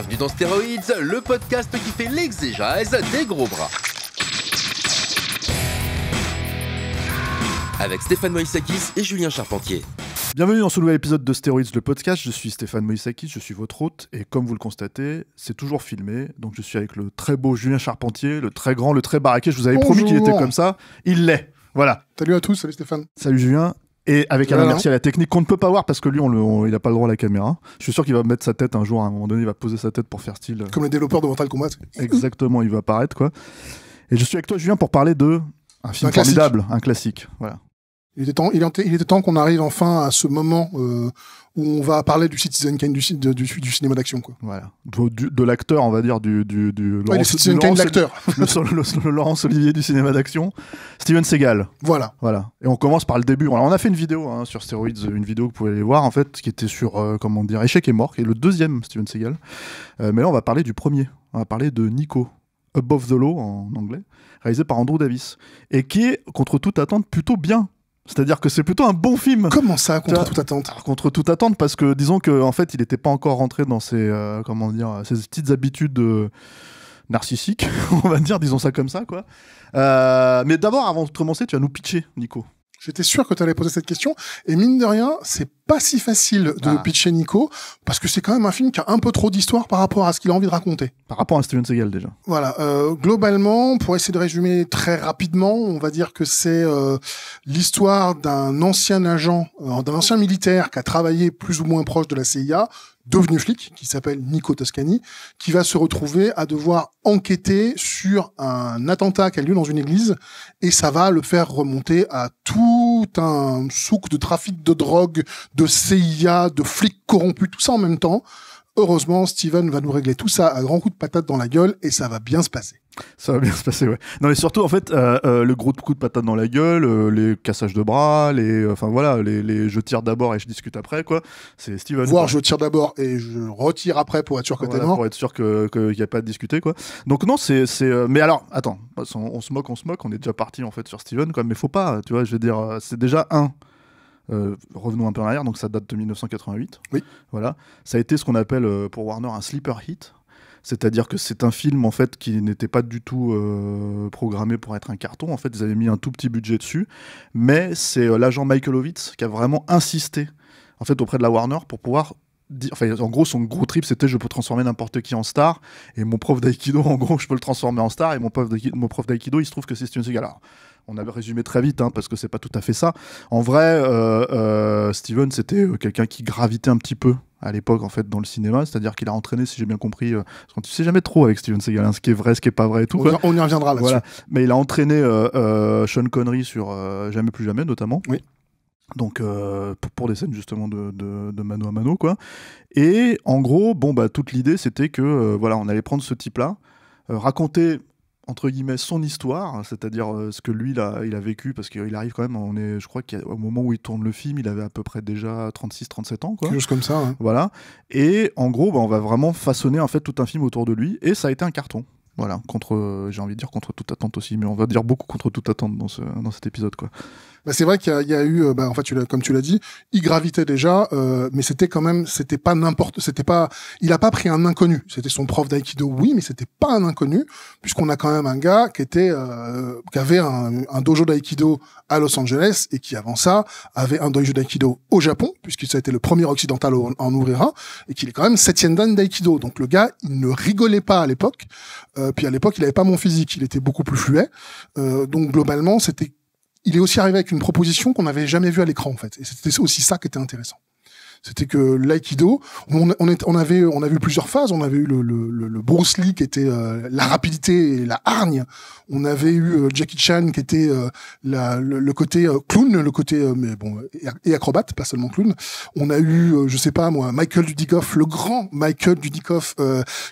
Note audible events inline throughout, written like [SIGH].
Bienvenue dans Stéroïdes, le podcast qui fait l'exégèse des gros bras. Avec Stéphane Moïsakis et Julien Charpentier. Bienvenue dans ce nouvel épisode de Stéroïdes, le podcast. Je suis Stéphane Moïsakis, je suis votre hôte. Et comme vous le constatez, c'est toujours filmé. Donc je suis avec le très beau Julien Charpentier, le très grand, le très baraqué. Je vous avais promis qu'il était comme ça. Il l'est. Voilà. Salut à tous, salut Stéphane. Salut Julien. Et avec un merci à la technique qu'on ne peut pas voir parce que lui, on, il n'a pas le droit à la caméra. Je suis sûr qu'il va mettre sa tête un jour, à un moment donné, il va poser sa tête pour faire style. Euh, Comme les développeurs de Mortal Kombat. Exactement, il va apparaître quoi. Et je suis avec toi, Julien, pour parler de un film formidable, un classique. Voilà. Il était temps, il était temps qu'on arrive enfin à ce moment euh, où on va parler du Citizen Kane du, du, du, du cinéma d'action. Quoi. Voilà. De, l'acteur, on va dire, du. du, du ouais, Laurence, Citizen Kane l'acteur. [LAUGHS] Le, Laurence Olivier du cinéma d'action. Steven Seagal. Voilà. Voilà. Et on commence par le début. Alors, on a fait une vidéo hein, sur Steroids, une vidéo que vous pouvez aller voir, en fait, qui était sur, euh, comment dire, Échec et mort, qui est le deuxième Steven Seagal. Euh, mais là, on va parler du premier. On va parler de Nico. Above the Law en anglais, réalisé par Andrew Davis, et qui est, contre toute attente, plutôt bien c'est-à-dire que c'est plutôt un bon film. Comment ça, contre toute attente Contre toute attente, parce que disons qu'en en fait, il n'était pas encore rentré dans ses, euh, comment dire, ses petites habitudes euh, narcissiques, [LAUGHS] on va dire, disons ça comme ça, quoi. Euh, mais d'abord, avant de commencer, tu vas nous pitcher, Nico. J'étais sûr que tu allais poser cette question. Et mine de rien, c'est pas si facile de ah. pitcher Nico, parce que c'est quand même un film qui a un peu trop d'histoire par rapport à ce qu'il a envie de raconter. Par rapport à Steven Seagal, déjà. Voilà. Euh, globalement, pour essayer de résumer très rapidement, on va dire que c'est euh, l'histoire d'un ancien agent, euh, d'un ancien militaire qui a travaillé plus ou moins proche de la CIA, devenu flic, qui s'appelle Nico Toscani, qui va se retrouver à devoir enquêter sur un attentat qui a lieu dans une église, et ça va le faire remonter à tout un souk de trafic de drogue, de CIA, de flics corrompus, tout ça en même temps. Heureusement, Steven va nous régler tout ça à grands coups de patate dans la gueule et ça va bien se passer. Ça va bien se passer, ouais. Non, mais surtout, en fait, euh, euh, le gros coup de patate dans la gueule, euh, les cassages de bras, les. Enfin voilà, les, je tire d'abord et je discute après, quoi. C'est Steven. Voir, je tire d'abord et je retire après pour être sûr que Pour être sûr qu'il que n'y a pas à discuter, quoi. Donc, non, c'est. Mais alors, attends, on, se moque, on se moque, on est déjà parti, en fait, sur Steven, quoi. Mais faut pas, tu vois, je veux dire, c'est déjà un. Euh, revenons un peu en arrière, donc ça date de 1988. Oui. Voilà. Ça a été ce qu'on appelle euh, pour Warner un sleeper hit. C'est-à-dire que c'est un film en fait qui n'était pas du tout euh, programmé pour être un carton. En fait, ils avaient mis un tout petit budget dessus, mais c'est l'agent Michael Ovitz qui a vraiment insisté en fait auprès de la Warner pour pouvoir en gros, son gros trip, c'était je peux transformer n'importe qui en star. Et mon prof d'aïkido, [LAUGHS] en gros, je peux le transformer en star. Et mon prof d'aïkido, il se trouve que c'est une Seagal on avait résumé très vite, hein, parce que c'est pas tout à fait ça. En vrai, euh, euh, Steven, c'était euh, quelqu'un qui gravitait un petit peu à l'époque en fait dans le cinéma, c'est-à-dire qu'il a entraîné, si j'ai bien compris, parce qu'on ne sait jamais trop avec Steven Seagal, hein, ce qui est vrai, ce qui est pas vrai et tout. On, y reviendra là-dessus. Mais il a entraîné Sean Connery sur Jamais plus jamais notamment. Oui. Donc pour des scènes justement de, mano à mano quoi. Et en gros, bon bah toute l'idée c'était que voilà, on allait prendre ce type-là, raconter entre guillemets son histoire, hein, c'est-à-dire euh, ce que lui il a, il a vécu, parce qu'il arrive quand même, on est, je crois qu'au moment où il tourne le film, il avait à peu près déjà 36-37 ans. Quoi. Quelque chose comme ça. Hein. Voilà. Et en gros, bah, on va vraiment façonner en fait tout un film autour de lui, et ça a été un carton. Voilà, contre, euh, j'ai envie de dire contre toute attente aussi, mais on va dire beaucoup contre toute attente dans, ce, dans cet épisode. quoi. Bah, c'est vrai qu'il y, a eu, euh, bah, en fait, comme tu l'as dit, il gravitait déjà, euh, mais c'était quand même, c'était pas n'importe, c'était pas, il a pas pris un inconnu. C'était son prof d'aïkido, oui, mais c'était pas un inconnu, puisqu'on a quand même un gars qui était, euh, qui avait un, un dojo d'aïkido à Los Angeles et qui avant ça avait un dojo d'aïkido au Japon, puisqu'il a été le premier occidental en, en ouvrir un, et qu'il est quand même septième dan d'aïkido. Donc le gars, il ne rigolait pas à l'époque. Euh, puis à l'époque, il avait pas mon physique, il était beaucoup plus fluet. Euh, donc globalement, c'était il est aussi arrivé avec une proposition qu'on n'avait jamais vue à l'écran, en fait. Et c'était aussi ça qui était intéressant. C'était que l'aïkido, on, est, on, avait, on a vu plusieurs phases. On avait eu le, le, le Bruce Lee qui était euh, la rapidité et la hargne. On avait eu euh, Jackie Chan qui était euh, la, le, côté clown, le côté mais bon et acrobate, pas seulement clown. On a eu, je sais pas moi, Michael Dudikoff, le grand Michael Dudikoff,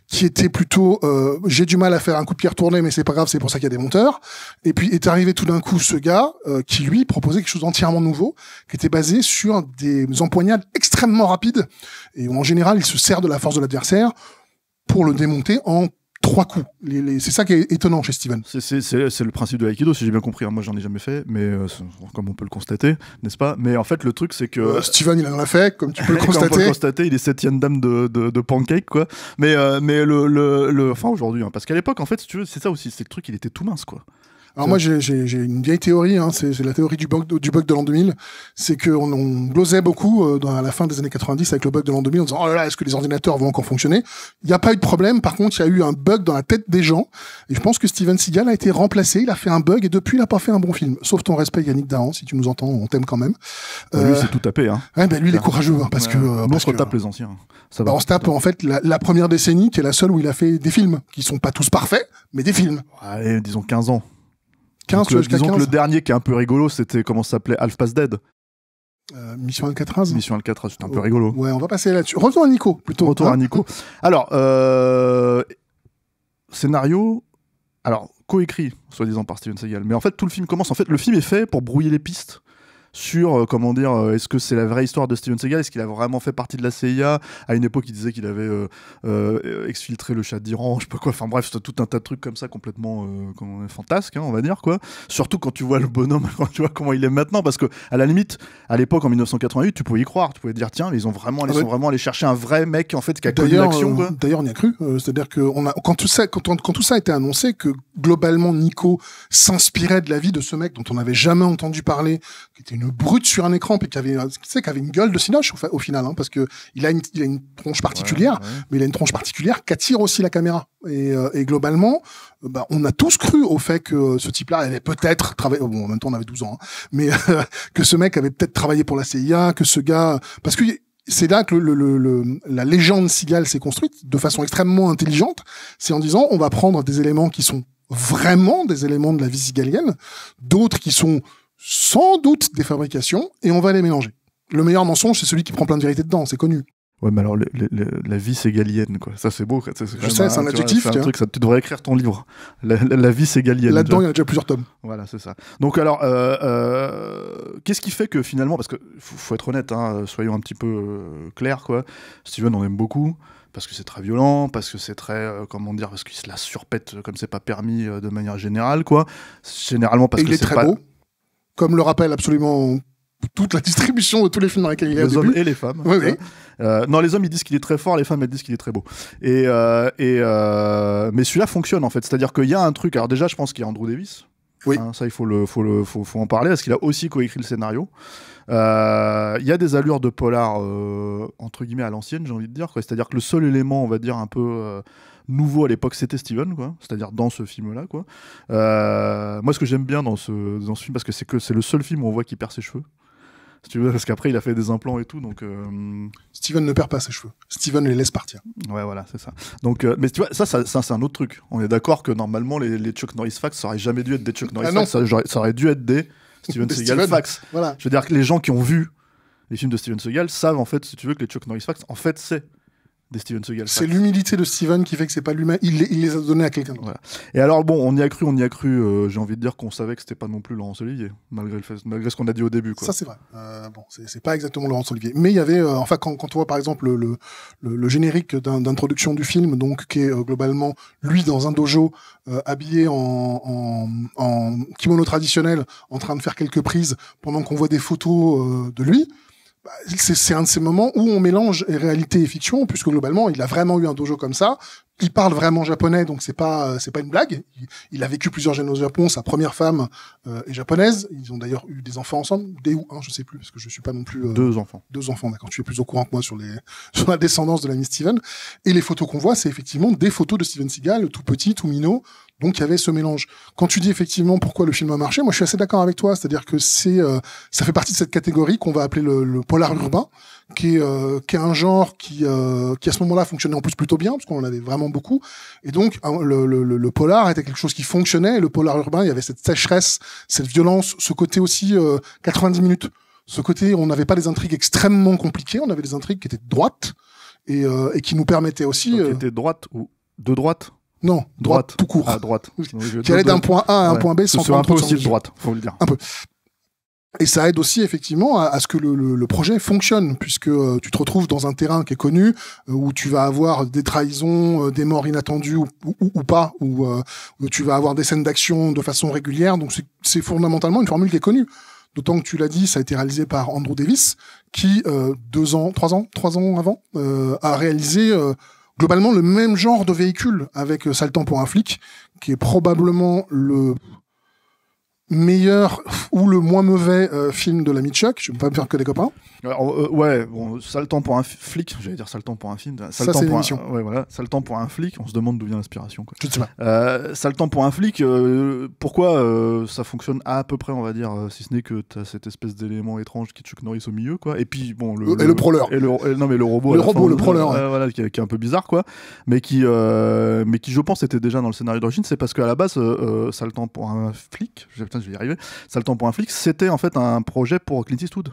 qui était plutôt j'ai du mal à faire un coup de pierre tourné, mais c'est pas grave, c'est pour ça qu'il y a des monteurs. Et puis est arrivé tout d'un coup ce gars qui lui proposait quelque chose d'entièrement nouveau, qui était basé sur des empoignades extrêmement extrêmement rapide et en général, il se sert de la force de l'adversaire pour le démonter en trois coups. c'est ça qui est étonnant chez Steven. C'est le principe de l'aïkido, si j'ai bien compris. Hein. Moi, j'en ai jamais fait, mais euh, comme on peut le constater, n'est-ce pas Mais en fait, le truc, c'est que euh, Steven, il en a fait, comme tu peux le [LAUGHS] constater. constater, il est septième dame de, pancake, quoi. Mais euh, mais le, le, enfin aujourd'hui, hein, parce qu'à l'époque, en fait, si tu veux, c'est ça aussi, c'est le truc, il était tout mince, quoi. Alors moi j'ai une vieille théorie, hein, c'est la théorie du bug, du bug de l'an 2000, c'est qu'on on glosait beaucoup euh, dans, à la fin des années 90 avec le bug de l'an 2000 en disant oh là là est-ce que les ordinateurs vont encore fonctionner Il n'y a pas eu de problème, par contre il y a eu un bug dans la tête des gens et je pense que Steven Seagal a été remplacé, il a fait un bug et depuis il n'a pas fait un bon film. Sauf ton respect Yannick Dahan, si tu nous entends, on t'aime quand même. Bah, euh, lui c'est tout tapé. Oui, hein. Ouais, bah, lui il est courageux hein, euh, parce que... on se tape les anciens. Ça bah, on se tape en fait la, première décennie qui est la seule où il a fait des films qui sont pas tous parfaits mais des films. Allez disons 15 ans. Donc, le, disons que le dernier qui est un peu rigolo, c'était comment ça s'appelait Half Past Dead. Euh, Mission Alcatraz Mission Alcatraz, c'était un peu oh, rigolo. Ouais, on va passer là-dessus. Retour à Nico, plutôt. Retour à hein. Nico. [LAUGHS] Alors, euh, scénario, alors, coécrit, soi-disant par Steven Seagal. Mais en fait, tout le film commence. En fait, le film est fait pour brouiller les pistes sur, euh, comment dire, euh, est-ce que c'est la vraie histoire de Steven Seagal Est-ce qu'il a vraiment fait partie de la CIA À une époque, il disait qu'il avait euh, exfiltré le chat d'Iran, je sais pas quoi. Enfin bref, c'est tout un tas de trucs comme ça complètement fantasques, hein, on va dire quoi. Surtout quand tu vois le bonhomme, [LAUGHS] quand tu vois comment il est maintenant, parce que à la limite, à l'époque en 1988, tu pouvais y croire, tu pouvais dire tiens, ils ont vraiment, ah sont vraiment allés chercher un vrai mec en fait qui a connu l'action. D'ailleurs, on y a cru. C'est-à-dire que quand tout ça, tout ça a été annoncé, que globalement Nico s'inspirait de la vie de ce mec dont on n'avait jamais entendu parler, qui était une brute sur un écran, puis qui avait, tu sais, qui avait une gueule de cinoche au, final, hein, parce que il a une, il a une tronche particulière, mais il a une tronche particulière attire aussi la caméra. Et, euh, et globalement, euh, bah, on a tous cru au fait que ce type-là avait peut-être travaillé. Bon, en même temps, on avait 12 ans, hein, mais [LAUGHS] que ce mec avait peut-être travaillé pour la CIA, que ce gars, parce que c'est là que le, la légende Cigale s'est construite de façon extrêmement intelligente. C'est en disant, on va prendre des éléments qui sont vraiment des éléments de la vie cigalienne, d'autres qui sont sans doute des fabrications et on va les mélanger. Le meilleur mensonge, c'est celui qui prend plein de vérité dedans, c'est connu. Ouais, mais alors la vie Galienne, quoi. Ça, c'est beau. je sais, c'est un, adjectif. tu devrais écrire ton livre. La, vie, c'est vie Là-dedans, il y a déjà plusieurs tomes. Voilà, c'est ça. Donc, alors, euh, euh, qu'est-ce qui fait que finalement, parce que faut, être honnête, hein, soyons un petit peu euh, clairs, quoi. Steven, on aime beaucoup parce que c'est très violent, parce que c'est très, comment dire, parce qu'il se la surpète comme c'est pas permis de manière générale, quoi. Généralement parce qu'il que c'est beau comme le rappelle absolument toute la [LAUGHS] distribution de tous les films dans lesquels il est. Les hommes et les femmes. Oui, oui. Euh, non, les hommes ils disent qu'il est très fort, les femmes elles disent qu'il est très beau. Et, euh, euh, mais celui-là fonctionne en fait, c'est-à-dire qu'il y a un truc. Alors déjà, je pense qu'il y a Andrew Davis oui. Hein, ça, il faut, le, faut, le, faut, faut en parler, parce qu'il a aussi coécrit le scénario. Euh, il y a des allures de polar, euh, entre guillemets, à l'ancienne, j'ai envie de dire. C'est-à-dire que le seul élément, on va dire, un peu euh, nouveau à l'époque, c'était Steven, quoi. C'est-à-dire dans ce film-là, quoi. moi, ce que j'aime bien dans ce, dans ce film, parce que c'est que c'est le seul film où on voit qu'il perd ses cheveux veux, parce qu'après, il a fait des implants et tout, donc. Euh, Steven ne perd pas ses cheveux. Steven les laisse partir. Ouais, voilà, c'est ça. Donc, euh, mais tu vois, ça, ça, c'est un autre truc. On est d'accord que normalement, les, les Chuck Norris facts, ça aurait jamais dû être des Chuck ah Norris Ça, aurait dû être des Steven Seagal facts. Voilà. Je veux dire que les gens qui ont vu les films de Steven Seagal savent, en fait, si tu veux, que les Chuck Norris facts, en fait, c'est c'est l'humilité de Steven qui fait que c'est pas lui-même, il, les a donnés à quelqu'un. Et alors bon, on y a cru, on y a cru. Euh, j'ai envie de dire qu'on savait que c'était pas non plus Laurence Olivier, malgré, malgré ce qu'on a dit au début. Quoi. Ça c'est vrai. Euh, bon, c'est pas exactement Laurence Olivier, mais il y avait, euh, enfin quand, quand, on voit par exemple le, le, générique d'introduction du film, donc qui est euh, globalement lui dans un dojo habillé en, en, kimono traditionnel, en train de faire quelques prises pendant qu'on voit des photos de lui c'est un de ces moments où on mélange réalité et fiction, puisque globalement, il a vraiment eu un dojo comme ça, il parle vraiment japonais, donc c'est pas euh, c'est pas une blague. Il, a vécu plusieurs gènes au Japon. Sa première femme euh, est japonaise. Ils ont d'ailleurs eu des enfants ensemble, des ou un, je sais plus, parce que je suis pas non plus euh, deux enfants. Deux enfants, d'accord. Tu es plus au courant que moi sur les [LAUGHS] sur la descendance de l'ami Steven. Et les photos qu'on voit, c'est effectivement des photos de Steven Seagal, tout petit, tout minot. Donc il y avait ce mélange. Quand tu dis effectivement pourquoi le film a marché, moi je suis assez d'accord avec toi. C'est-à-dire que c'est euh, ça fait partie de cette catégorie qu'on va appeler le, polar urbain qui est, euh, un genre qui, euh, qui à ce moment-là fonctionnait en plus plutôt bien, parce qu'on en avait vraiment beaucoup. Et donc le, le, le, polar était quelque chose qui fonctionnait, le polar urbain, il y avait cette sécheresse, cette violence, ce côté aussi 90 euh, minutes. Ce côté, on n'avait pas des intrigues extrêmement compliquées, on avait des intrigues qui étaient droites et, euh, et qui nous permettaient aussi. Euh, qui étaient droites ou de droite non, droite, tout court. À ah, droite. qui allait d'un point A à un point B sans un peu aussi de droite, faut le dire. Un peu. Et ça aide aussi effectivement à, ce que le, projet fonctionne, puisque euh, tu te retrouves dans un terrain qui est connu, euh, où tu vas avoir des trahisons, euh, des morts inattendues ou, ou, ou pas, où, tu vas avoir des scènes d'action de façon régulière. Donc c'est fondamentalement une formule qui est connue. D'autant que tu l'as dit, ça a été réalisé par Andrew Davis, qui deux ans, trois ans, trois ans avant, a réalisé globalement le même genre de véhicule avec Saltan pour un flic, qui est probablement le meilleur ou le moins mauvais euh, film de la Chuck. Je ne peux pas me faire que des copains. Euh, ouais, bon, ça le temps pour un flic, j'allais dire ça le temps pour un film. Ça, le temps pour ouais, voilà, ça le temps pour un flic, on se demande d'où vient l'inspiration. Quoi. ça le temps pour un flic, euh, pourquoi euh, ça fonctionne à, peu près, on va dire, si ce n'est que tu as cette espèce d'élément étrange qui Chuck Norris au milieu, quoi. Et puis, bon, le. et proleur. non, mais le robot. Le robot, le proleur. voilà, qui, est un peu bizarre, quoi. Mais qui, mais qui je pense, était déjà dans le scénario d'origine, c'est parce qu'à la base, ça le temps pour un flic, je vais y arriver, ça le temps pour un flic, c'était en fait un projet pour Clint Eastwood.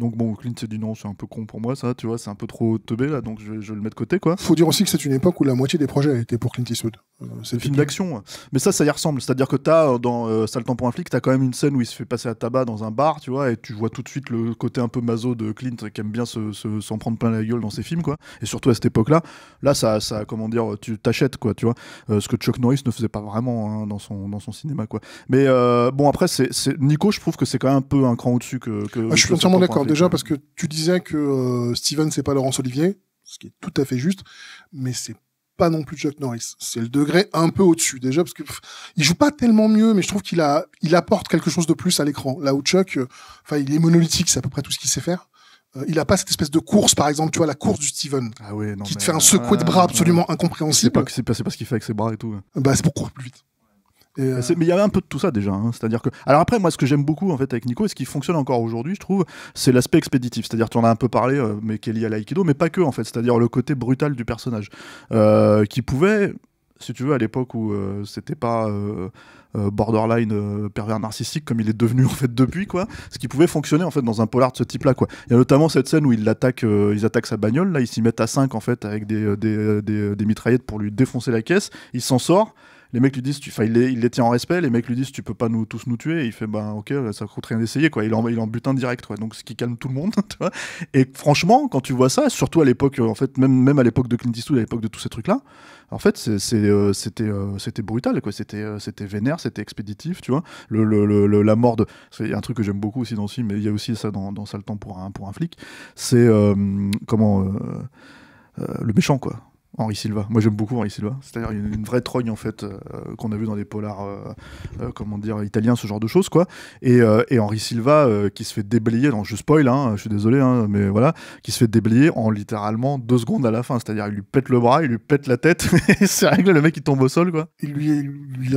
Donc bon, Clint s'est dit non, c'est un peu con pour moi ça, tu vois, c'est un peu trop teubé là, donc je, le mets de côté quoi. Faut dire aussi que c'est une époque où la moitié des projets étaient pour Clint Eastwood. Euh, c'est film d'action. Mais ça, ça y ressemble. C'est-à-dire que t'as euh, dans euh, temps pour un flic, t'as quand même une scène où il se fait passer à tabac dans un bar, tu vois, et tu vois tout de suite le côté un peu maso de Clint qui aime bien s'en se, prendre plein la gueule dans ses films quoi. Et surtout à cette époque-là, là ça, comment dire, tu t'achètes quoi, tu vois. Euh, ce que Chuck Norris ne faisait pas vraiment hein, dans son dans son cinéma quoi. Mais bon après c'est Nico, je trouve que c'est quand même un peu un cran au-dessus que. Ah, je suis entièrement d'accord déjà parce que tu disais que euh, Steven c'est pas Laurence Olivier, ce qui est tout à fait juste, mais c'est pas non plus Chuck Norris. C'est le degré un peu au-dessus déjà parce que il joue pas tellement mieux, mais je trouve qu'il a, il apporte quelque chose de plus à l'écran. Là où Chuck, euh, enfin, il est monolithique, c'est à peu près tout ce qu'il sait faire. Euh, il a pas cette espèce de course, par exemple, tu vois, la course du Steven, ah qui te fait un secoué de bras absolument incompréhensible. C'est pas, c'est pas, ce qu'il fait avec ses bras et tout. Hein. Bah, c'est pour courir plus vite. Euh, mais il y avait un peu de tout ça déjà. Hein. C'est-à-dire que. Alors après, moi, ce que j'aime beaucoup en fait avec Nico et ce qui fonctionne encore aujourd'hui, je trouve, c'est l'aspect expéditif. C'est-à-dire, tu en as un peu parlé, euh, mais qui est lié à l'aïkido, mais pas que en fait. C'est-à-dire le côté brutal du personnage euh, qui pouvait, si tu veux, à l'époque où c'était pas borderline pervers narcissique comme il est devenu [LAUGHS] en fait depuis quoi ce qui pouvait fonctionner en fait dans un polar de ce type là quoi il y a notamment cette scène où ils ils attaquent sa bagnole là ils s'y mettent à 5 en fait avec des, des, des mitraillettes pour lui défoncer la caisse il s'en sort les mecs lui disent, tu, il, les, il tient en respect, les mecs lui disent, tu peux pas nous, tous nous tuer. il fait, ben, ok, ça coûte rien d'essayer, quoi. Il en, il en bute un direct, Donc ce qui calme tout le monde, [LAUGHS] Et franchement, quand tu vois ça, surtout à l'époque, euh, en fait, même, même à l'époque de Clint Eastwood, à l'époque de tous ces trucs-là, en fait, euh, euh, c'était brutal, quoi. C'était c'était vénère, c'était expéditif, tu vois. Le, la mort de. C'est un truc que j'aime beaucoup aussi dans ce film, mais il y a aussi ça dans, dans ça temps pour un, pour un flic. C'est. comment. le méchant, quoi Henri Silva. Moi, j'aime beaucoup Henri Silva. C'est-à-dire une, vraie trogne, en fait, euh, qu'on a vu dans des polars, euh, euh, comment dire, italiens, ce genre de choses, quoi. Et, Henri Silva, qui se fait déblayer, non, je spoil, hein, je suis désolé, hein, mais voilà, qui se fait déblayer en littéralement deux secondes à la fin. C'est-à-dire, il lui pète le bras, il lui pète la tête, [LAUGHS] c'est réglé, le mec, il tombe au sol, quoi. Il lui,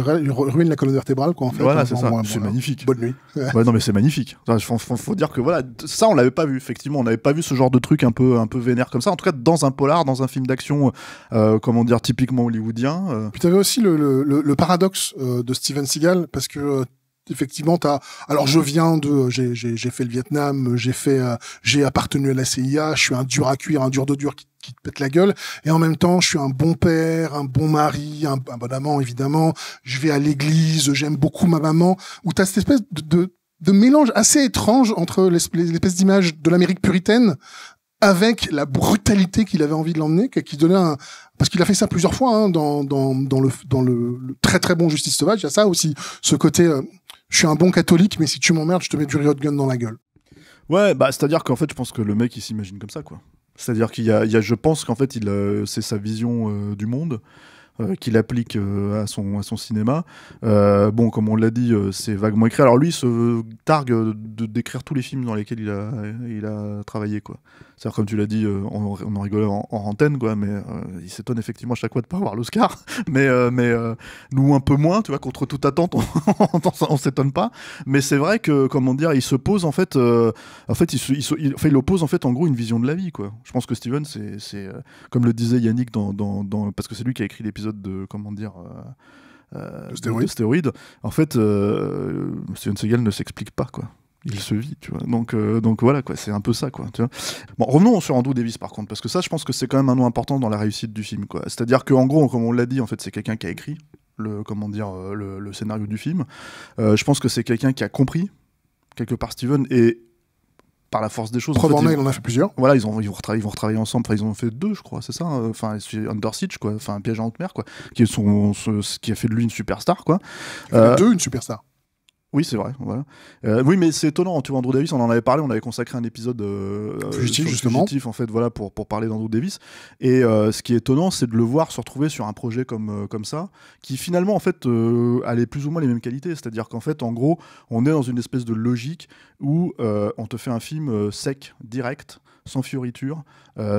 ruine la colonne vertébrale, quoi, en fait. Voilà, hein, c'est ça. c'est magnifique. Bonne nuit. [LAUGHS] ouais, non, mais c'est magnifique. Il faut, dire que, voilà, ça, on l'avait pas vu, effectivement. On n'avait pas vu ce genre de truc un peu, un peu vénère comme ça. En tout cas, dans un polar, dans un film d'action euh, comment dire, typiquement hollywoodien. Euh. Puis tu avais aussi le, le, le paradoxe euh, de Steven Seagal, parce que effectivement as. alors je viens de j'ai fait le Vietnam j'ai fait j'ai appartenu à la CIA je suis un dur à cuire un dur de dur qui, te pète la gueule et en même temps je suis un bon père un bon mari un, bon amant évidemment je vais à l'église j'aime beaucoup ma maman où as cette espèce de, de de mélange assez étrange entre l'espèce d'image de l'Amérique puritaine avec la brutalité qu'il avait envie de l'emmener, qui donnait un... parce qu'il a fait ça plusieurs fois hein, dans, dans, le, très très bon Justice Sauvage, il y a ça aussi, ce côté euh, je suis un bon catholique, mais si tu m'emmerdes, je te mets du riot gun dans la gueule. Ouais, bah c'est-à-dire qu'en fait, je pense que le mec il s'imagine comme ça, quoi. C'est-à-dire qu'il y, a, je pense qu'en fait, euh, c'est sa vision euh, du monde. qu'il applique à, son, à son cinéma. bon, comme on l'a dit, c'est vaguement écrit. Alors lui, il se targue de d'écrire tous les films dans lesquels il a, il a travaillé. quoi. C'est-à-dire, comme tu l'as dit, euh, on, en rigolait en, en antenne, quoi, mais euh, il s'étonne effectivement à chaque fois de ne pas avoir l'Oscar. [LAUGHS] Mais, euh, mais nous, un peu moins, tu vois, contre toute attente, on, [LAUGHS] ne s'étonne pas. Mais c'est vrai que, comment dire, il se pose en fait, en fait, il, oppose en fait en gros une vision de la vie, quoi. Je pense que Steven, c'est, comme le disait Yannick, parce que c'est lui qui a écrit l'épisode de, comment dire. En fait, Steven Seagal ne s'explique pas, quoi il se vit, tu vois. Donc, euh, donc voilà, quoi, c'est un peu ça, quoi. Bon, revenons sur Andrew Davis, par contre, parce que ça, je pense que c'est quand même un nom important dans la réussite du film, quoi. C'est-à-dire qu'en gros, comme on l'a dit, en fait, c'est quelqu'un qui a écrit le, comment dire, euh, le, scénario du film. Euh, je pense que c'est quelqu'un qui a compris, quelque part, Steven, et par la force des choses. en, a fait plusieurs. Voilà, ils, ont, ils, vont, retravailler, ensemble. Enfin, ils ont fait deux, je crois, c'est ça. Hein, enfin, Under Siege, quoi. Enfin, piège en haute mer, quoi. Qui, sont ce, qui a fait de lui une superstar, quoi. deux, une superstar. Oui, c'est vrai. Euh, oui, mais c'est étonnant. Tu vois, Andrew Davis, on en avait parlé, on avait consacré un épisode euh, euh justement. en fait, voilà, pour, parler d'Andrew Davis. Et euh, ce qui est étonnant, c'est de le voir se retrouver sur un projet comme, comme ça, qui finalement, en fait, a les plus ou moins les mêmes qualités. C'est-à-dire qu'en fait, en gros, on est dans une espèce de logique où on te fait un film sec, direct, sans fioritures,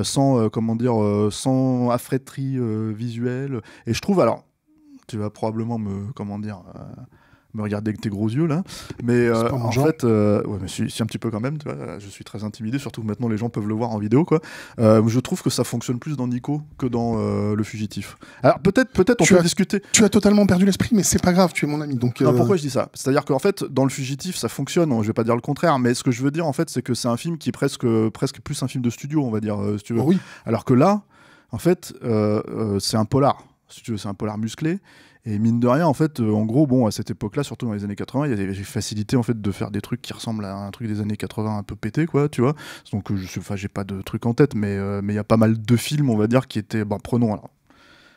sans, comment dire, sans affréterie visuelle. Et je trouve, alors, tu vas probablement me, comment dire me regarder avec tes gros yeux là. Mais euh, en fait, euh, un petit peu quand même, je suis très intimidé, surtout que maintenant les gens peuvent le voir en vidéo. Quoi. Euh, je trouve que ça fonctionne plus dans Nico que dans Le Fugitif. Alors peut-être peut-être on peut discuter. Tu as totalement perdu l'esprit, mais c'est pas grave, tu es mon ami. Donc, pourquoi je dis ça C'est-à-dire qu'en fait, dans Le Fugitif, ça fonctionne, hein, je vais pas dire le contraire, mais ce que je veux dire en fait, c'est que c'est un film qui est presque, presque plus un film de studio, on va dire, tu veux. Oui. Alors que là, en fait, c'est un polar. Si tu veux, c'est un polar musclé. Et mine de rien, en fait, euh, en gros, bon, à cette époque-là, surtout dans les années 80, il y avait des en fait de faire des trucs qui ressemblent à un truc des années 80 un peu pété, quoi, tu vois. Donc, euh, je enfin, j'ai pas de trucs en tête, mais euh, mais il y a pas mal de films, on va dire, qui étaient, bon, prenons alors,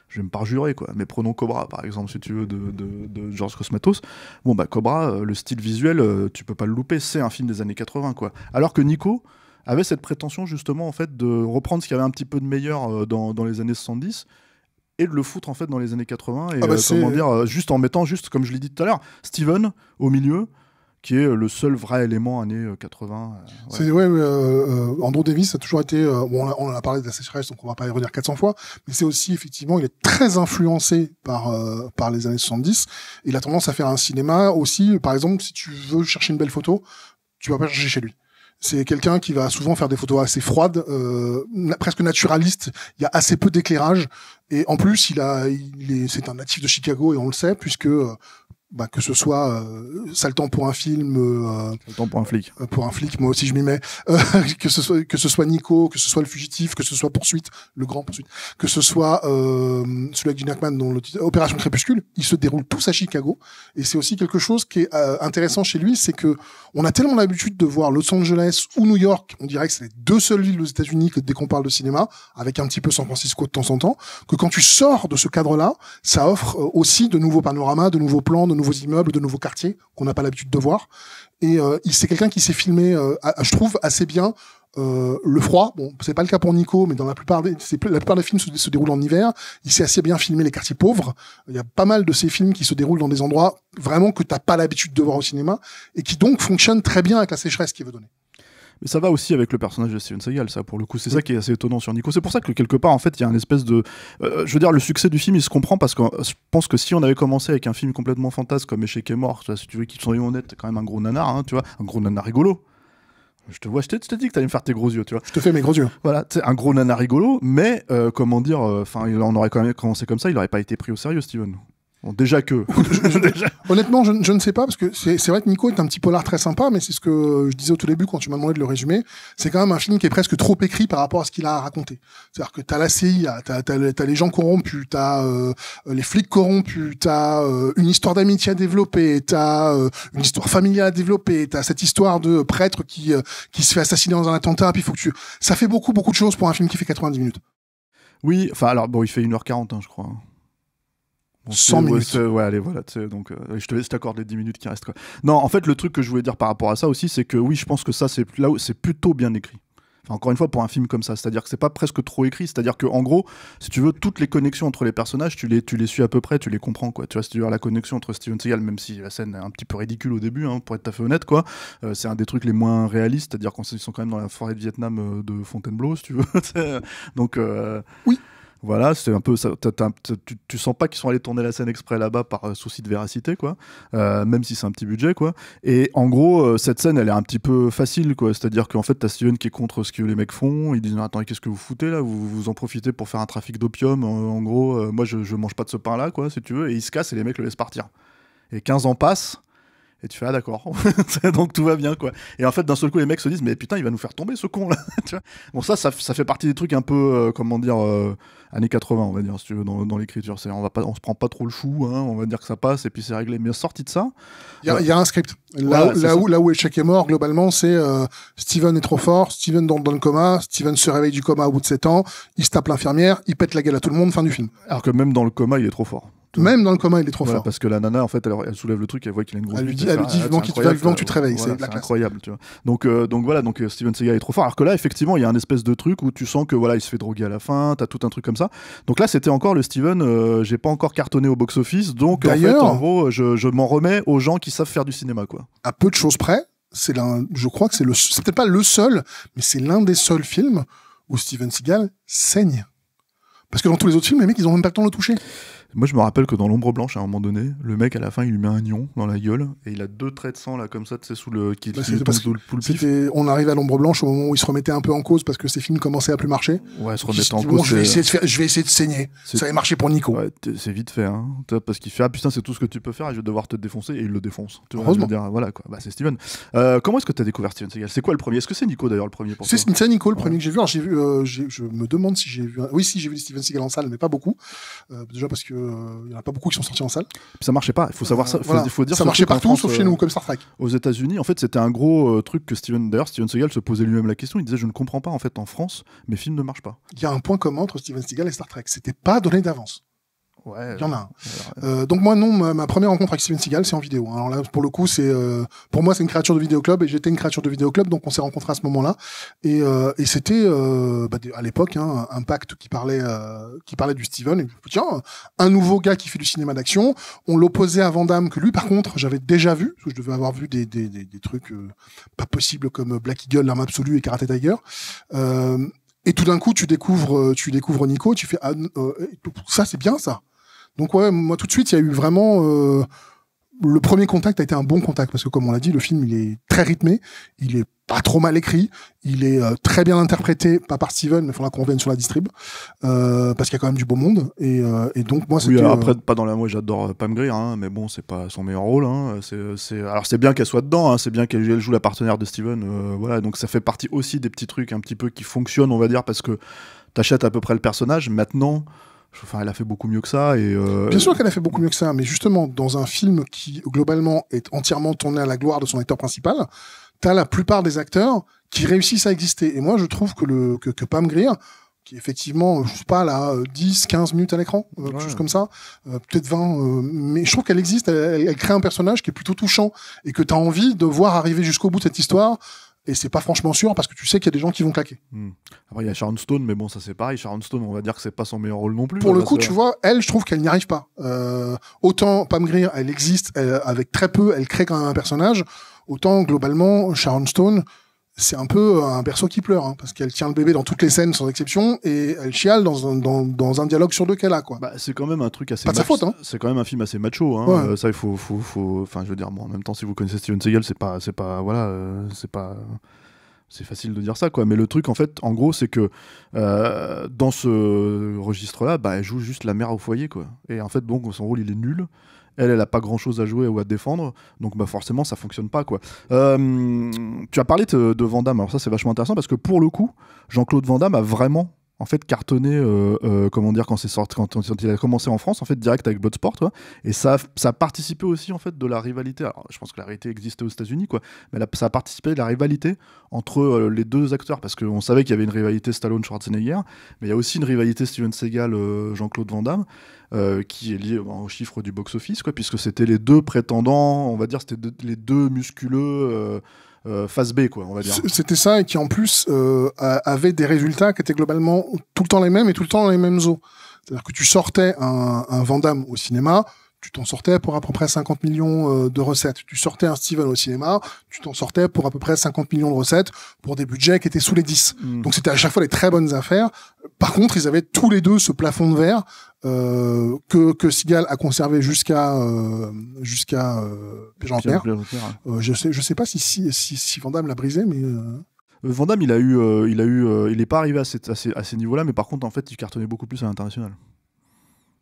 je vais me parjurer quoi, mais prenons Cobra par exemple si tu veux de, de, George Cosmatos. Bon bah Cobra, le style visuel, tu peux pas le louper, c'est un film des années 80 quoi. Alors que Nico avait cette prétention justement en fait de reprendre ce qu'il y avait un petit peu de meilleur dans, dans, les années 70 et de le foutre en fait dans les années 80 et ah bah euh, comment dire euh, juste en mettant juste comme je l'ai dit tout à l'heure Steven au milieu qui est le seul vrai élément années 80. Euh, c'est ouais. Andrew Davis a toujours été, bon, on, en a parlé de la sécheresse, donc on va pas y revenir 400 fois, mais c'est aussi effectivement, il est très influencé par par les années 70. Il a tendance à faire un cinéma aussi, par exemple, si tu veux chercher une belle photo, tu vas pas chercher chez lui. C'est quelqu'un qui va souvent faire des photos assez froides, euh, presque naturalistes. Il y a assez peu d'éclairage et en plus, il a, il est, c'est un natif de Chicago et on le sait puisque euh, bah, que ce soit euh, ça le temps pour un film euh, temps pour un flic euh, pour un flic moi aussi je m'y mets euh, [LAUGHS] que ce soit que ce soit Nico que ce soit le fugitif que ce soit poursuite le grand poursuite que ce soit celui avec Gene Hackman dont l'opération Crépuscule ils se déroulent tous à Chicago et c'est aussi quelque chose qui est intéressant chez lui c'est que on a tellement l'habitude de voir Los Angeles ou New York on dirait que c'est les deux seules villes aux États-Unis que dès qu'on parle de cinéma avec un petit peu San Francisco de temps en temps que quand tu sors de ce cadre là ça offre aussi de nouveaux panoramas de nouveaux plans de nouveaux immeubles, de nouveaux quartiers qu'on n'a pas l'habitude de voir. Et euh, il c'est quelqu'un qui s'est filmé, euh, je trouve, assez bien euh, le froid, bon, c'est pas le cas pour Nico, mais dans la plupart des, la plupart films se, déroulent en hiver. Il s'est assez bien filmé les quartiers pauvres. Il y a pas mal de ces films qui se déroulent dans des endroits vraiment que t'as pas l'habitude de voir au cinéma et qui donc fonctionnent très bien avec la sécheresse qu'il veut donner ça va aussi avec le personnage de Steven Seagal, ça, pour le coup. C'est ça qui est assez étonnant sur Nico. C'est pour ça que quelque part, en fait, il y a une espèce de. Euh, je veux dire, le succès du film, il se comprend parce que euh, je pense que si on avait commencé avec un film complètement fantasme comme Échec et Mort, si tu veux qu'ils soient honnêtes, quand même un gros nanar, hein, tu vois, un gros nanar rigolo. Je te vois, je t'ai dit que t'allais me faire tes gros yeux, tu vois. Je te fais mes gros yeux. Voilà, c'est un gros nana rigolo, mais euh, comment dire, enfin, on aurait quand même commencé comme ça, il aurait pas été pris au sérieux, Steven déjà que. [LAUGHS] Honnêtement, je, ne sais pas, parce que c'est vrai que Nico est un petit polar très sympa, mais c'est ce que je disais au tout début quand tu m'as demandé de le résumer. C'est quand même un film qui est presque trop écrit par rapport à ce qu'il a à raconter. C'est-à-dire que t'as la CIA, t'as as, les gens corrompus, t'as euh, les flics corrompus, t'as euh, une histoire d'amitié à développer, t'as euh, une histoire familiale à développer, t'as cette histoire de prêtre qui, qui se fait assassiner dans un attentat, puis faut que tu... Ça fait beaucoup, beaucoup de choses pour un film qui fait 90 minutes. Oui, enfin alors, bon, il fait 1h40, hein, je crois. 100 euh, minutes. Ouais, allez, voilà, donc euh, je te laisse t'accorder les 10 minutes qui restent. Non, en fait, le truc que je voulais dire par rapport à ça aussi, c'est que oui, je pense que ça, c'est là où c'est plutôt bien écrit. Enfin, encore une fois, pour un film comme ça, c'est-à-dire que c'est pas presque trop écrit, c'est-à-dire que en gros, si tu veux, toutes les connexions entre les personnages, tu les, tu les suis à peu près, tu les comprends, quoi. Tu vois, cest dire la connexion entre Steven Seagal, même si la scène est un petit peu ridicule au début, hein, pour être tout à fait honnête, quoi. Euh, c'est un des trucs les moins réalistes, c'est-à-dire qu'ils sont quand même dans la forêt de Vietnam de Fontainebleau, si tu veux. [LAUGHS] Donc. Oui. Voilà, c'est un peu, ça, tu, sens pas qu'ils sont allés tourner la scène exprès là-bas par euh, souci de véracité, quoi. Euh, même si c'est un petit budget, quoi. Et en gros, euh, cette scène, elle est un petit peu facile, quoi. C'est-à-dire qu'en fait, t'as Steven qui est contre ce que les mecs font. Ils disent attends, qu'est-ce que vous foutez là vous, vous en profitez pour faire un trafic d'opium. En, gros, moi, je, je mange pas de ce pain-là, quoi, si tu veux. Et il se casse et les mecs le laissent partir. Et 15 ans passent. Et tu fais, ah d'accord, [LAUGHS] donc tout va bien, quoi. Et en fait, d'un seul coup, les mecs se disent, mais putain, il va nous faire tomber ce con, là. [LAUGHS] bon, ça, ça, fait partie des trucs un peu, euh, comment dire, euh, années 80, on va dire, si tu veux, dans, l'écriture. C'est, on, va pas, on se prend pas trop le chou, hein, on va dire que ça passe, et puis c'est réglé. Mais sorti de ça. Il y, a euh, un script. Là, où, là, où, échec est mort, globalement, c'est Steven est trop fort, Steven dans le coma, Steven se réveille du coma au bout de 7 ans, il se tape l'infirmière, il pète la gueule à tout le monde, fin du film. Alors que même dans le coma, il est trop fort. Même dans le commun il est trop fort. Parce que la nana, en fait, elle, elle soulève le truc, elle voit qu'il a une grosse. Elle lui dit, elle lui dit ah, tu te réveilles. c'est incroyable, tu vois. Donc, euh, donc voilà, donc euh, Steven Seagal est trop fort. Alors que là, effectivement, il y a un espèce de truc où tu sens que voilà, il se fait droguer à la fin, t'as tout un truc comme ça. Donc là, c'était encore le Steven, euh, j'ai pas encore cartonné au box-office, donc en, fait, en gros, je, m'en remets aux gens qui savent faire du cinéma, quoi. À peu de choses près, c'est je crois que c'est le, c'est peut-être pas le seul, mais c'est l'un des seuls films où Steven Seagal saigne. Parce que dans tous les autres films, les mecs, ils ont même pas le temps de le toucher. Moi, je me rappelle que dans l'ombre blanche, à un moment donné, le mec à la fin, il lui met un nion dans la gueule et il a deux traits de sang là comme ça, tu sais, sous le qui bah, On arrive à l'ombre blanche au moment où il se remettait un peu en cause parce que ses films commençaient à plus marcher. Ouais, se remettait en Je vais, essayer de je vais essayer de saigner. Ça avait marché pour Nico. Ouais, c'est vite fait, hein. parce qu'il fait ah putain, c'est tout ce que tu peux faire et je vais devoir te défoncer et il le défonce. Tu Heureusement. Dire, voilà quoi. Bah, c'est Steven. Euh, comment est-ce que tu as découvert Steven Seagal C'est quoi le premier Est-ce que c'est Nico d'ailleurs le premier pour C'est Nico le premier que j'ai vu. Alors j'ai vu, euh, je me demande si j'ai vu, oui si j'ai vu Steven en salle, mais pas beaucoup. Euh, déjà parce que il euh, n'y en a pas beaucoup qui sont sortis en salle. Ça marchait pas, il faut savoir ça. ça marchait partout sauf chez nous, euh, comme Star Trek. Aux États-Unis, en fait, c'était un gros euh, truc que Steven, Steven Seagal se posait lui-même la question. Il disait Je ne comprends pas, en fait, en France, mes films ne marchent pas. Il y a un point commun entre Steven Seagal et Star Trek. C'était pas donné d'avance. Ouais, il y en a Euh, donc moi non, ma, première rencontre avec Steven Seagal, c'est en vidéo. Alors là, pour le coup, c'est euh, pour moi c'est une créature de vidéoclub et j'étais une créature de vidéoclub, donc on s'est rencontrés à ce moment-là et, euh, et c'était euh, bah, à l'époque hein, un pacte qui parlait euh, qui parlait du Steven. Et, tiens, un nouveau gars qui fait du cinéma d'action. On l'opposait à Van Damme que lui, par contre, j'avais déjà vu, parce que je devais avoir vu des des, des, des trucs euh, pas possibles comme Black Eagle, l'arme absolue et Karate Tiger. et tout d'un coup, tu découvres, tu découvres Nico, tu fais ah, ça c'est bien ça. Donc ouais, moi tout de suite, il y a eu vraiment euh, le premier contact a été un bon contact parce que comme on l'a dit, le film il est très rythmé, il est pas trop mal écrit, il est euh, très bien interprété, pas par Steven, mais il faudra qu'on revienne sur la distrib euh, parce qu'il y a quand même du beau monde et, donc moi c'était. après pas dans la moi j'adore Pam Grier, hein, mais bon c'est pas son meilleur rôle. Hein, c'est alors c'est bien qu'elle soit dedans, hein, c'est bien qu'elle joue la partenaire de Steven, voilà donc ça fait partie aussi des petits trucs un petit peu qui fonctionnent on va dire parce que t'achètes à peu près le personnage. Maintenant Enfin, elle a fait beaucoup mieux que ça. Et euh, Bien sûr qu'elle a fait beaucoup mieux que ça, mais justement, dans un film qui, globalement, est entièrement tourné à la gloire de son acteur principal, t'as la plupart des acteurs qui réussissent à exister. Et moi, je trouve que, le, que, que Pam Grier, qui effectivement, je sais pas, là, 10, euh, 15 minutes à l'écran, euh, quelque chose comme ça, peut-être 20, mais je trouve qu'elle existe, elle, elle, crée un personnage qui est plutôt touchant et que tu as envie de voir arriver jusqu'au bout de cette histoire et c'est pas franchement sûr parce que tu sais qu'il y a des gens qui vont claquer. Hmm. Après, il y a Sharon Stone, mais bon, ça c'est pareil. Sharon Stone, on va dire que c'est pas son meilleur rôle non plus. Pour le coup, tu vois, elle, je trouve qu'elle n'y arrive pas. Euh, autant Pam Grier, elle existe avec très peu, elle crée quand même un personnage. Autant globalement, Sharon Stone, c'est un peu un perso qui pleure, hein, parce qu'elle tient le bébé dans toutes les scènes sans exception, et elle chiale dans un, dialogue sur deux qu'elle a. Quoi. Bah, c'est quand même un truc assez. Pas hein. C'est quand même un film assez macho. Hein. Euh, ça, il faut, Enfin, je veux dire, en même temps, si vous connaissez Steven Seagal, c'est pas, c'est pas, voilà, euh, c'est pas. C'est facile de dire ça, quoi. Mais le truc, en fait, en gros, c'est que euh, dans ce registre-là, bah, elle joue juste la mère au foyer, quoi. Et en fait, donc, son rôle, il est nul elle, elle a pas grand chose à jouer ou à défendre, donc bah forcément ça fonctionne pas quoi. Euh, tu as parlé de, de Van alors ça c'est vachement intéressant parce que pour le coup, Jean-Claude Van a vraiment en fait cartonné euh, euh, comment dire quand c'est quand, il a commencé en France en fait direct avec Bloodsport et ça ça a participé aussi en fait de la rivalité alors je pense que la rivalité existait aux États-Unis quoi mais ça a participé de la rivalité entre euh, les deux acteurs parce qu'on savait qu'il y avait une rivalité Stallone Schwarzenegger mais il y a aussi une rivalité Steven Seagal Jean-Claude Van Damme qui est liée au chiffre du box office quoi puisque c'était les deux prétendants on va dire c'était les deux musculeux euh, phase B, quoi, on va dire. C'était ça, et qui en plus euh, avait des résultats qui étaient globalement tout le temps les mêmes et tout le temps dans les mêmes eaux. C'est-à-dire que tu sortais un, un Vandame au cinéma, tu t'en sortais pour à peu près 50 millions euh, de recettes. Tu sortais un Steven au cinéma, tu t'en sortais pour à peu près 50 millions de recettes pour des budgets qui étaient sous les 10. Hmm. Donc c'était à chaque fois des très bonnes affaires. Par contre, ils avaient tous les deux ce plafond de verre euh, que que Seagal a conservé jusqu'à euh, jusqu'à euh, Pierre. Euh, je sais je sais pas si si si, l'a brisé, mais Van il a eu, il a eu, il n'est pas arrivé à, ces, niveaux-là, mais par contre, en fait, il cartonnait beaucoup plus à l'international.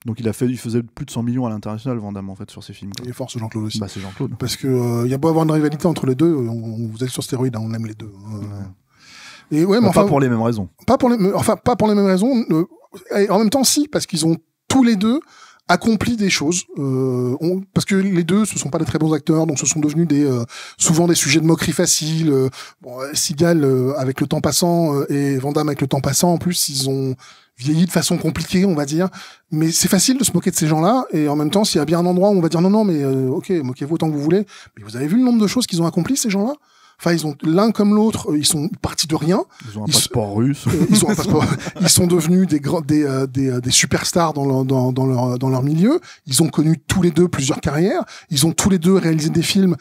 Donc il a fait, il faisait plus de 100 millions à l'international, Van en fait, sur ses films. Et force Jean-Claude aussi. Bah, c'est Jean-Claude. Parce que il y a beau avoir une rivalité entre les deux, on, vous êtes sur stéroïdes, hein, on aime les deux. Hein ouais, euh, enfin, pas pour les mêmes raisons. Pas pour les, enfin, pas pour les mêmes raisons. en même temps, si, parce qu'ils ont tous les deux accompli des choses euh, parce que les deux ce sont pas des très bons acteurs donc ce sont devenus des euh, souvent des sujets de moquerie facile euh, Seagal avec le temps passant et Vandam avec le temps passant en plus ils ont vieilli de façon compliquée on va dire mais c'est facile de se moquer de ces gens-là et en même temps s'il y a bien un endroit où on va dire non non mais ok moquez-vous autant que vous voulez mais vous avez vu le nombre de choses qu'ils ont accomplies ces gens-là Enfin, ils ont l'un comme l'autre, euh, ils sont partis de rien. Ils ont un passeport russe. Euh, [LAUGHS] ils, sont devenus des des, euh, des, superstars dans leur, dans, leur, dans leur milieu. Ils ont connu tous les deux plusieurs carrières. Ils ont tous les deux réalisé des films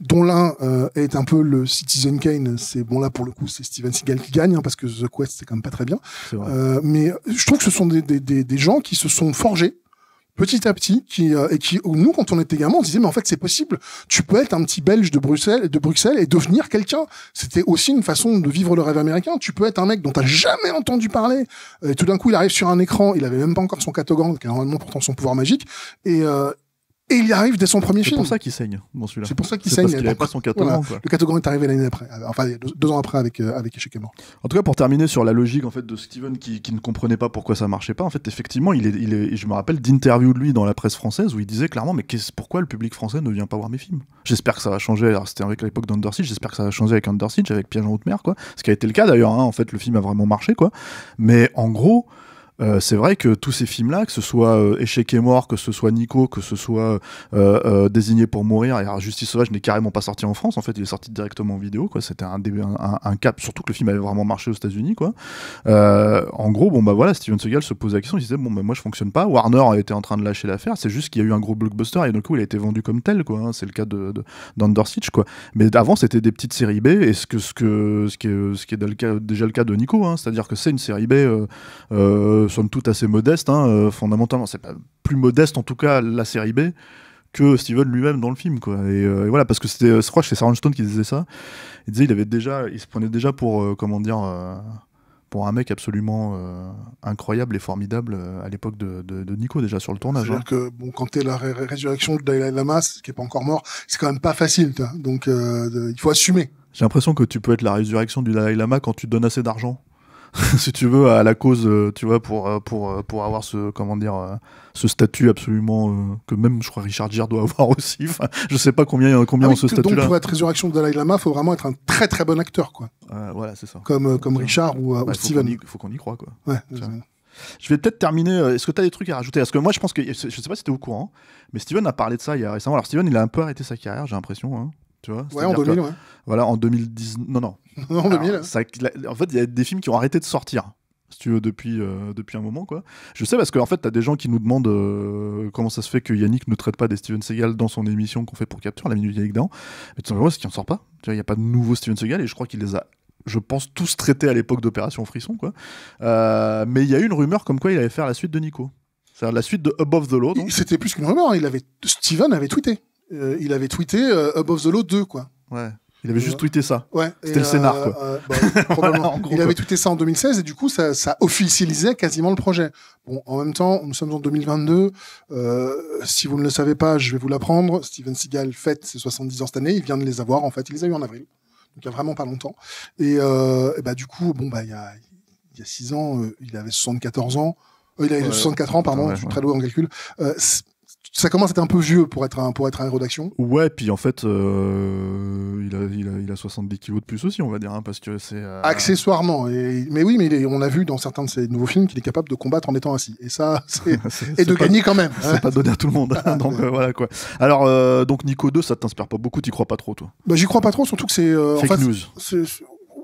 dont l'un est un peu le Citizen Kane. C'est bon là pour le coup, c'est Steven Seagal qui gagne hein, parce que The Quest c'est quand même pas très bien. mais je trouve que ce sont des, des, des gens qui se sont forgés petit à petit, qui, euh, et qui, nous, quand on était gamin, on disait, mais en fait, c'est possible. Tu peux être un petit Belge de Bruxelles, de Bruxelles et devenir quelqu'un. C'était aussi une façon de vivre le rêve américain. Tu peux être un mec dont t'as jamais entendu parler. Et tout d'un coup, il arrive sur un écran. Il avait même pas encore son catogan, qui est normalement pourtant son pouvoir magique. Et, euh, et il arrive dès son premier film. C'est pour ça qu'il saigne, bon, C'est pour ça qu'il saigne. Parce qu'il pas son catalogue. Le catégorie est arrivé l'année après. enfin deux, ans après avec euh, Échec avec mort. En tout cas, pour terminer sur la logique en fait de Steven qui, ne comprenait pas pourquoi ça marchait pas. En fait, effectivement, il est, je me rappelle d'interviews de lui dans la presse française où il disait clairement mais pourquoi le public français ne vient pas voir mes films J'espère que ça va changer. c'était avec l'époque d'Undersiege, j'espère que ça va changer avec Undersiege, avec Pierre en haute mer quoi. Ce qui a été le cas d'ailleurs. Hein, en fait, le film a vraiment marché quoi. Mais en gros. Euh, c'est vrai que tous ces films-là, que ce soit euh, Échec et mort, que ce soit Nico, que ce soit euh, euh, Désigné pour mourir, et alors Justice Sauvage n'est carrément pas sorti en France, en fait, il est sorti directement en vidéo, quoi. C'était un, un, cap, surtout que le film avait vraiment marché aux États-Unis, quoi. en gros, bon, bah voilà, Steven Seagal se pose la question, il disait, bon, bah moi je fonctionne pas. Warner était en train de lâcher l'affaire, c'est juste qu'il y a eu un gros blockbuster et du coup, il a été vendu comme tel, hein. C'est le cas de, de quoi. Mais avant, c'était des petites séries B, et ce, que, ce, que, ce, qui est, déjà le cas de Nico, hein. c'est-à-dire que c'est une série B somme toute assez modeste, hein, euh, fondamentalement. C'est pas plus modeste, en tout cas, la série B que Steven lui-même dans le film quoi. Et, euh, voilà parce que c'était euh, je crois que c'est Stone qui disait ça. Il disait il avait déjà il se prenait déjà pour comment dire pour un mec absolument incroyable et formidable à l'époque de, Nico déjà sur le tournage. Hein. que bon quand t'es la résurrection du Dalai Lama qui est pas encore mort c'est quand même pas facile donc il faut assumer. J'ai l'impression que tu peux être la résurrection du Dalai Lama quand tu donnes assez d'argent. [LAUGHS] si tu veux, à la cause, euh, tu vois, pour, euh, pour, euh, pour avoir ce, comment dire, ce statut absolument que même, je crois, Richard Gere doit [LAUGHS] avoir aussi. Enfin, je sais pas combien, combien ah oui, ont ce statut Donc, pour être résurrection de Dalai Lama, faut vraiment être un très très bon acteur, quoi. voilà, c'est ça. Comme, comme Richard ou, Steven. Il faut qu'on y, croie. croit, quoi. Ouais, je vais peut-être terminer. Est-ce que tu as des trucs à rajouter Parce que moi, je pense que. Je sais pas si tu au courant, mais Steven a parlé de ça il y a récemment. Alors, Steven, il a un peu arrêté sa carrière, j'ai l'impression. Hein en 2000, Voilà, en 2010. Non, non. [LAUGHS] en, 2000. en fait, il y a des films qui ont arrêté de sortir si tu veux, depuis, euh, depuis un moment. Quoi. Je sais parce qu'en en fait, tu as des gens qui nous demandent euh, comment ça se fait que Yannick ne traite pas des Steven Seagal dans son émission qu'on fait pour Capture, la Minute Yannick dedans Mais sais, moi, c'est qu'il n'en sort pas. Il n'y a pas de nouveau Steven Seagal et je crois qu'il les a, je pense, tous traités à l'époque d'Opération Frisson. Quoi. Euh, mais il y a eu une rumeur comme quoi il allait faire la suite de Nico. C'est-à-dire la suite de Above the Law. C'était plus qu'une rumeur, hein. il avait... Steven avait tweeté. Euh, il avait tweeté euh, Above the Law 2, quoi. Ouais. Il avait juste tweeté ça. Ouais. C'était le scénar, euh, euh, [LAUGHS] bah, quoi. il avait tweeté ça en 2016 et du coup, ça, ça, officialisait quasiment le projet. Bon, en même temps, nous sommes en 2022. si vous ne le savez pas, je vais vous l'apprendre. Steven Seagal fête ses 70 ans cette année. Il vient de les avoir, en fait. Il les a eu en avril. Donc, il n'y a vraiment pas longtemps. Et, bah, du coup, bon, bah, il y a, il y a 6 ans, il avait 74 ans. il avait 64 ans, pardon, je suis très loin en calcul. Euh, ça commence à être un peu vieux pour être un, pour être héros d'action. Ouais, puis en fait, euh, il, a, il, a, 70 kilos de plus aussi, on va dire, hein, parce que c'est. Euh, Accessoirement. mais oui, mais on a vu dans certains de ses nouveaux films qu'il est capable de combattre en étant assis. Et ça, [LAUGHS] et de gagner quand même. C'est hein. pas donné à tout le monde. Ah, [LAUGHS] donc euh, voilà quoi. Alors, donc Nico 2, ça t'inspire pas beaucoup, t'y crois pas trop, toi bah, J'y crois pas trop, surtout que c'est. Fake news.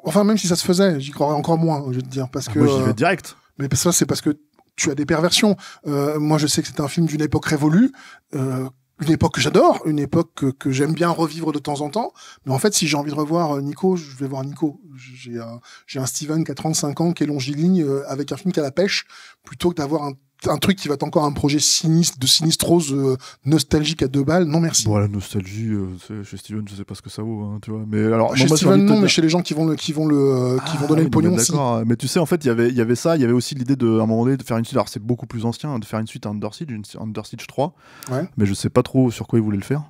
enfin, même si ça se faisait, j'y croirais encore moins, je veux dire. Parce ah, que, Moi, j'y vais direct. Mais ça, c'est parce que tu as des perversions. Euh, moi, je sais que c'est un film d'une époque révolue. Euh, une époque que j'adore, une époque que, j'aime bien revivre de temps en temps. Mais en fait, si j'ai envie de revoir euh, Nico, je vais voir Nico. J'ai un, Steven qui a 35 ans, qui est longiligne, avec un film qui a la pêche, plutôt que d'avoir un un truc qui va être encore un projet sinistre, de sinistrose euh, nostalgique à deux balles. Non, merci. Bon, la nostalgie, euh, chez Steven, je sais pas ce que ça vaut, hein, tu vois. Mais alors, chez Steven, non, mais chez les gens qui vont qui vont le, euh, qui vont ah, donner le pognon. Mais tu sais, en fait, y il y avait ça. Il y avait aussi l'idée de, à un moment donné, de faire une suite. Alors, c'est beaucoup plus ancien, de faire une suite à Understitch une Siege 3. Mais je sais pas trop sur quoi ils voulaient le faire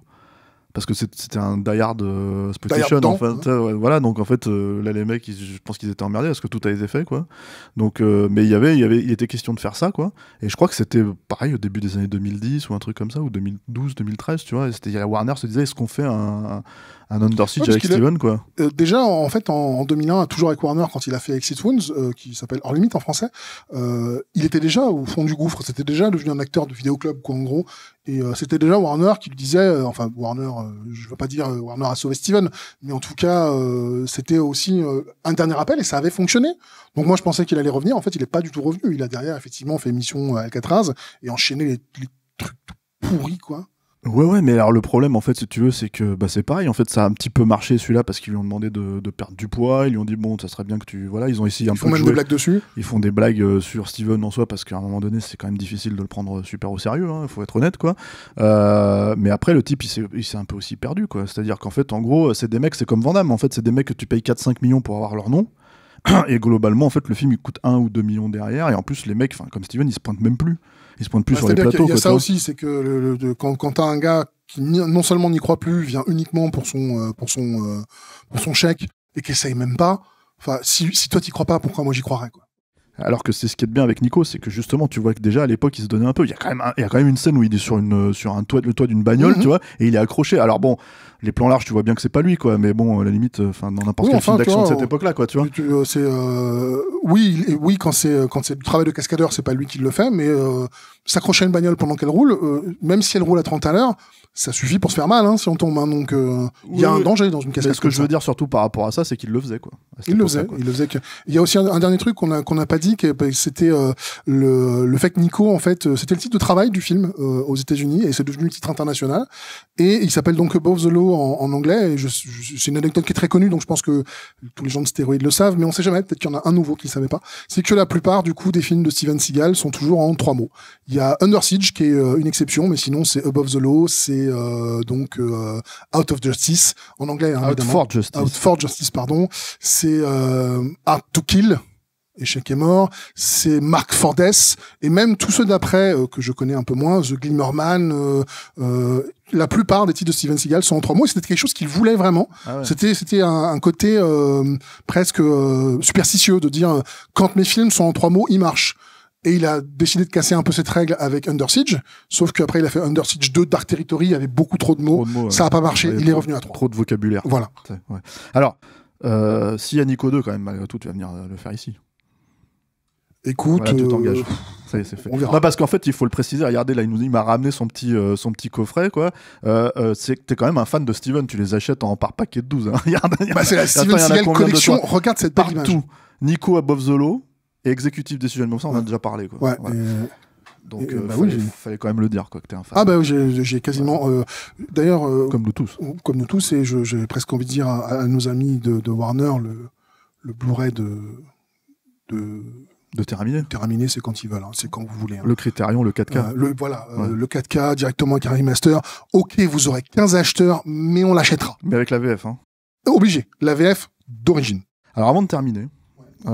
parce que c'était un die-hard euh, hein. voilà, donc en fait, euh, là les mecs, je pense qu'ils étaient emmerdés parce que tout a été fait, quoi. Donc, euh, mais il y avait, il y avait, il était question de faire ça, quoi. Et je crois que c'était pareil au début des années 2010 ou un truc comme ça, ou 2012, 2013, tu vois. C'était Warner se disait, est-ce qu'on fait un, un Under avec Steven, quoi euh, Déjà, en fait, en, 2001, toujours avec Warner, quand il a fait Exit Wounds, qui s'appelle hors Limite en français, il était déjà au fond du gouffre. C'était déjà devenu un acteur de vidéoclub, quoi, en gros. Et euh, c'était déjà Warner qui le disait, euh, enfin Warner, euh, je vais pas dire Warner a sauvé Steven, mais en tout cas, c'était aussi un dernier appel et ça avait fonctionné. Donc moi je pensais qu'il allait revenir, en fait il est pas du tout revenu. Il a derrière effectivement fait Mission Alcatraz et enchaîné les, les trucs pourris quoi. Ouais, ouais, mais alors le problème, en fait, si tu veux, c'est que bah, c'est pareil. En fait, ça a un petit peu marché celui-là parce qu'ils lui ont demandé de, perdre du poids. Ils lui ont dit, bon, ça serait bien que tu. Voilà, ils ont essayé un peu. Ils font même des blagues dessus Ils font des blagues euh, sur Steven en soi parce qu'à un moment donné, c'est quand même difficile de le prendre euh, super au sérieux, il hein, faut être honnête, quoi. Euh, mais après, le type, il s'est un peu aussi perdu, quoi. C'est-à-dire qu'en fait, en gros, c'est des mecs, c'est comme Vandame En fait, c'est des mecs que tu payes 4-5 millions pour avoir leur nom. [CLEARS THROAT] et globalement, en fait, le film, il coûte 1 ou 2 millions derrière. Et en plus, les mecs, comme Steven, ils se pointent même plus ils se pointent plus bah, sur les plateaux. Il y a, ça aussi, c'est que quand, quand t'as un gars qui non seulement n'y croit plus, vient uniquement pour son, euh, pour son, euh, pour son chèque et essaye même pas. Enfin, si, si toi t'y crois pas, pourquoi moi j'y croirais quoi. Alors que c'est ce qui est bien avec Nico, c'est que justement, tu vois que déjà à l'époque, il se donnait un peu. Il y a quand même, il y a quand même une scène où il est sur une, euh, sur un toit, le toit d'une bagnole, mhm. tu vois, et il est accroché. Alors bon, les plans larges, tu vois bien que c'est pas lui, quoi. Mais bon, à la limite, euh, enfin, dans n'importe quel film d'action de cette époque-là, quoi, tu vois. Euh, c'est euh, oui, oui, quand c'est quand c'est du travail de cascadeur, c'est pas lui qui le fait, mais s'accrocher à une bagnole pendant qu'elle roule, même si elle roule à 30 à l'heure, ça suffit pour se faire mal, hein, si on tombe. Hein, donc, il y a un danger dans une cascade. ce que je veux dire surtout par rapport à ça, c'est qu'il le faisait, quoi. Il le faisait. Il faisait. Que... Il y a aussi un, dernier truc qu'on a qu'on n'a pas dit, bah, c'était le, le fait que Nico, en fait, c'était le titre de travail du film aux États-Unis et c'est devenu le titre international. Et il s'appelle donc Above the Law en, en anglais. c'est une anecdote qui est très connue, donc je pense que tous les gens de stéroïdes le savent, mais on sait jamais. Peut-être qu'il y en a un nouveau qui ne savait pas. C'est que la plupart du coup des films de Steven Seagal sont toujours en trois mots. Il y a Under Siege qui est euh, une exception, mais sinon c'est Above the Law, c'est euh, donc euh, Out of Justice en anglais. Hein, Out for Justice. pardon. C'est Art to Kill Échec et mort, c'est Mark Fordes et même tous ceux d'après euh, que je connais un peu moins, The Glimmerman, euh, euh, la plupart des titres de Steven Seagal sont en trois mots. C'était quelque chose qu'il voulait vraiment. Ah c'était c'était un, côté euh, presque superstitieux de dire quand mes films sont en trois mots, ils marchent. Et il a décidé de casser un peu cette règle avec Under Siege, sauf qu'après il a fait Under Siege 2 Dark Territory, il y avait beaucoup trop de mots, ça n'a pas marché, il, est revenu à trois. Trop de vocabulaire. Voilà. Alors, euh, s'il y a Nico 2 quand même, malgré tout, tu vas venir le faire ici. Écoute, tu t'engages. Euh, ça y est, c'est fait. Bah, parce qu'en fait, il faut le préciser. Regardez, là, il nous dit, il m'a ramené son petit, euh, son petit coffret, quoi. Euh, euh, c'est t'es quand même un fan de Steven. Tu les achètes en par paquet de 12. Hein. [LAUGHS] Regarde, bah, c'est la Steven Seagal collection. Regarde cette partout. Image. Nico above the et exécutif des sujets de ça, on en a déjà parlé, quoi. Ouais. Donc, bah il fallait, quand même le dire, quoi, que t'es un fan. Ah, bah oui, j'ai quasiment. D'ailleurs. comme nous tous. Comme nous tous, et j'ai presque envie de dire à, nos amis de, de Warner le, le Blu-ray de. de de terminer Terminer, c'est quand ils veulent, hein, c'est quand vous voulez. Hein. Le Critérion, le 4K. Euh, le, voilà, euh, le 4K directement avec un remaster. Ok, vous aurez 15 acheteurs, mais on l'achètera. Mais avec la VF. Hein. Obligé, la VF d'origine. Alors avant de terminer,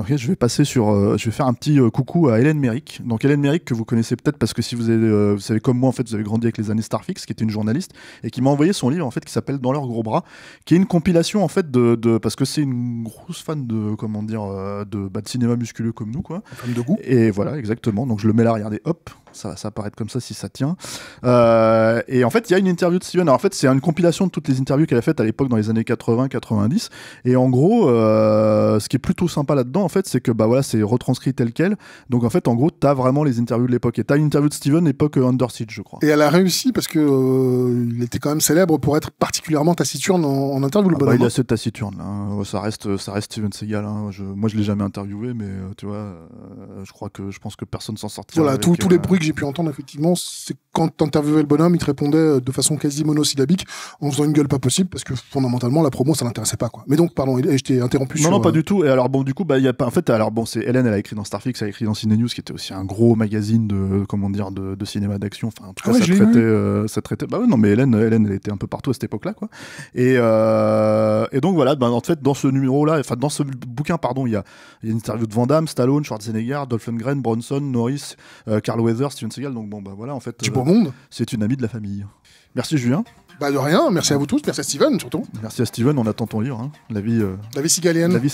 je vais passer sur, euh, je vais faire un petit euh, coucou à Hélène Méric. Donc Hélène Méric que vous connaissez peut-être parce que si vous, avez, euh, vous savez comme moi en fait, vous avez grandi avec les années Starfix, qui était une journaliste et qui m'a envoyé son livre en fait qui s'appelle Dans leurs gros bras, qui est une compilation en fait de, parce que c'est une grosse fan de comment dire bah, de, cinéma musculeux comme nous quoi. Femme de goût. Et voilà exactement. Donc je le mets là, regardez, hop, ça, va paraît comme ça si ça tient. Euh, et en fait, il y a une interview de Steven. Alors, en fait, c'est une compilation de toutes les interviews qu'elle a faites à l'époque dans les années 80-90. Et en gros, euh, ce qui est plutôt sympa là-dedans, en fait, c'est que bah voilà, c'est retranscrit tel quel. Donc en fait, en gros, t'as vraiment les interviews de l'époque. Et t'as une interview de Steven époque euh, Under je crois. Et elle a réussi parce que il était quand même célèbre pour être particulièrement taciturne en, en interview. Le ah bah, il a hein. assez taciturne. Hein. Ça reste, ça reste Steven Seagal. Hein. Je, moi, je l'ai jamais interviewé, mais tu vois, je crois que je pense que personne s'en sortira. Voilà, tous les que j'ai pu entendre, effectivement, c'est quand t'interviewais le bonhomme, il te répondait euh, de façon quasi monosyllabique, en faisant une gueule pas possible, parce que fondamentalement, la promo, ça l'intéressait pas, quoi. Mais donc, pardon, je t'ai interrompu. Non, non, pas euh, du tout. Et alors, bon, du coup, bah, il y a pas, en fait, alors, bon, c'est Hélène, elle a écrit dans Starfix, elle a écrit dans Ciné News, qui était aussi un gros magazine de, comment dire, de, cinéma d'action. Enfin, en tout cas, ah ça, traitait, euh, ça traitait, bah non, mais Hélène, elle était un peu partout à cette époque-là, quoi. Et, donc, voilà, bah, en fait, dans ce numéro-là, enfin, dans ce bouquin, pardon, il y a, une interview de Van Damme, Stallone, Schwarzenegger, Dolph Lundgren, Bronson, Norris, Carl Weather Steven Seagal. Donc bon, bah voilà, en fait. Euh, c'est une amie de la famille. Merci Julien. Bah de rien, merci à vous tous, merci à Steven surtout. Merci à Steven, on attend ton livre, hein. La vie. Euh, la vie cigalienne. La vie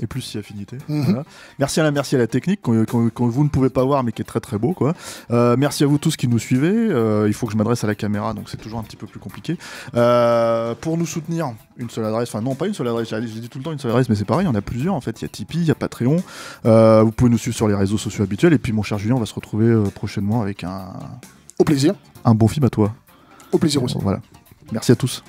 et plus si affinité. Mhm. Merci à la, merci à la technique que vous ne pouvez pas voir mais qui est très très beau quoi. Euh, merci à vous tous qui nous suivez. Euh, il faut que je m'adresse à la caméra donc c'est toujours un petit peu plus compliqué. pour nous soutenir, une seule adresse, enfin non pas une seule adresse, j'ai dit tout le temps une seule adresse mais c'est pareil, il y en a plusieurs en fait. Il y a Tipeee, il y a Patreon. vous pouvez nous suivre sur les réseaux sociaux habituels et puis mon cher Julien, on va se retrouver prochainement avec un. Au plaisir. Un bon film à toi. Au plaisir aussi. Voilà. Merci à tous.